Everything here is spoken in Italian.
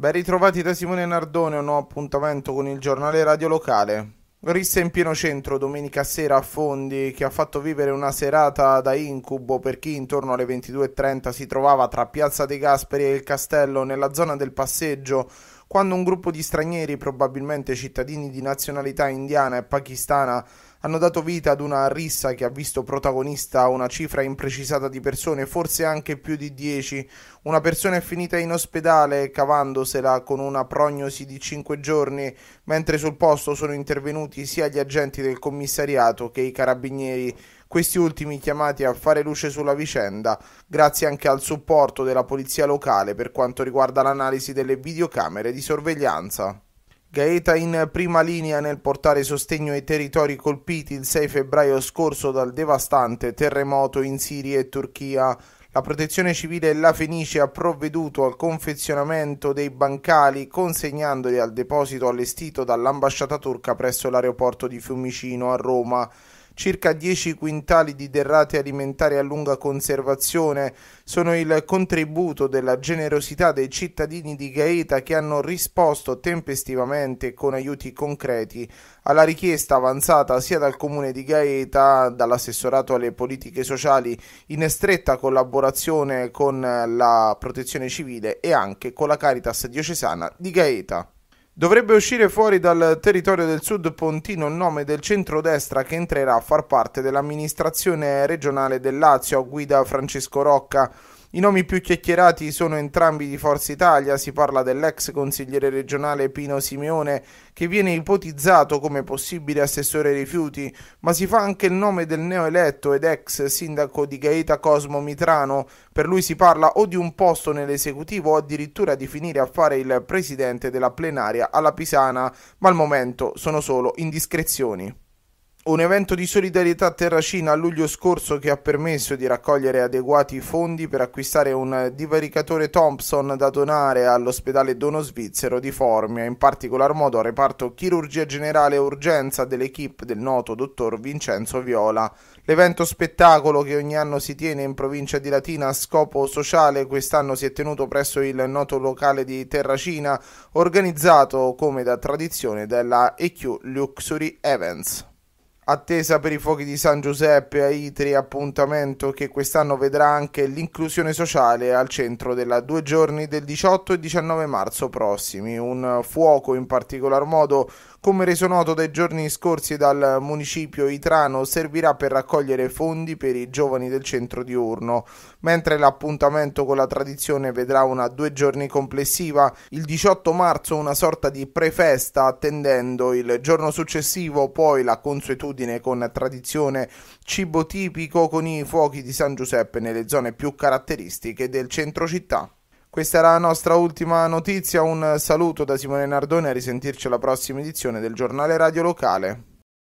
Ben ritrovati da Simone Nardone, un nuovo appuntamento con il giornale radio locale. Rissa in pieno centro domenica sera a Fondi che ha fatto vivere una serata da incubo per chi intorno alle 22.30 si trovava tra Piazza De Gasperi e il Castello nella zona del passeggio quando un gruppo di stranieri, probabilmente cittadini di nazionalità indiana e pakistana, hanno dato vita ad una rissa che ha visto protagonista una cifra imprecisata di persone, forse anche più di 10. Una persona è finita in ospedale cavandosela con una prognosi di 5 giorni, mentre sul posto sono intervenuti sia gli agenti del commissariato che i carabinieri questi ultimi chiamati a fare luce sulla vicenda, grazie anche al supporto della polizia locale per quanto riguarda l'analisi delle videocamere di sorveglianza. Gaeta in prima linea nel portare sostegno ai territori colpiti il 6 febbraio scorso dal devastante terremoto in Siria e Turchia. La protezione civile e la Fenice ha provveduto al confezionamento dei bancali consegnandoli al deposito allestito dall'ambasciata turca presso l'aeroporto di Fiumicino a Roma circa 10 quintali di derrate alimentari a lunga conservazione sono il contributo della generosità dei cittadini di Gaeta che hanno risposto tempestivamente con aiuti concreti alla richiesta avanzata sia dal comune di Gaeta, dall'assessorato alle politiche sociali in stretta collaborazione con la protezione civile e anche con la Caritas diocesana di Gaeta. Dovrebbe uscire fuori dal territorio del sud Pontino il nome del centrodestra che entrerà a far parte dell'amministrazione regionale del Lazio a guida Francesco Rocca. I nomi più chiacchierati sono entrambi di Forza Italia, si parla dell'ex consigliere regionale Pino Simeone che viene ipotizzato come possibile assessore rifiuti, ma si fa anche il nome del neoeletto ed ex sindaco di Gaeta Cosmo Mitrano, per lui si parla o di un posto nell'esecutivo o addirittura di finire a fare il presidente della plenaria alla Pisana, ma al momento sono solo indiscrezioni. Un evento di solidarietà terracina a luglio scorso che ha permesso di raccogliere adeguati fondi per acquistare un divaricatore Thompson da donare all'ospedale Dono Svizzero di Formia, in particolar modo al reparto chirurgia generale e urgenza dell'equipe del noto dottor Vincenzo Viola. L'evento spettacolo che ogni anno si tiene in provincia di Latina a scopo sociale quest'anno si è tenuto presso il noto locale di Terracina, organizzato come da tradizione dalla EQ Luxury Events attesa per i fuochi di San Giuseppe a Itri, appuntamento che quest'anno vedrà anche l'inclusione sociale al centro della due giorni del 18 e 19 marzo prossimi. Un fuoco in particolar modo, come reso noto dai giorni scorsi dal municipio itrano, servirà per raccogliere fondi per i giovani del centro diurno, mentre l'appuntamento con la tradizione vedrà una due giorni complessiva, il 18 marzo una sorta di prefesta attendendo il giorno successivo poi la consuetudine consuetudine con tradizione cibo tipico con i fuochi di San Giuseppe nelle zone più caratteristiche del centro città. Questa era la nostra ultima notizia, un saluto da Simone Nardone, a risentirci alla prossima edizione del giornale radio locale.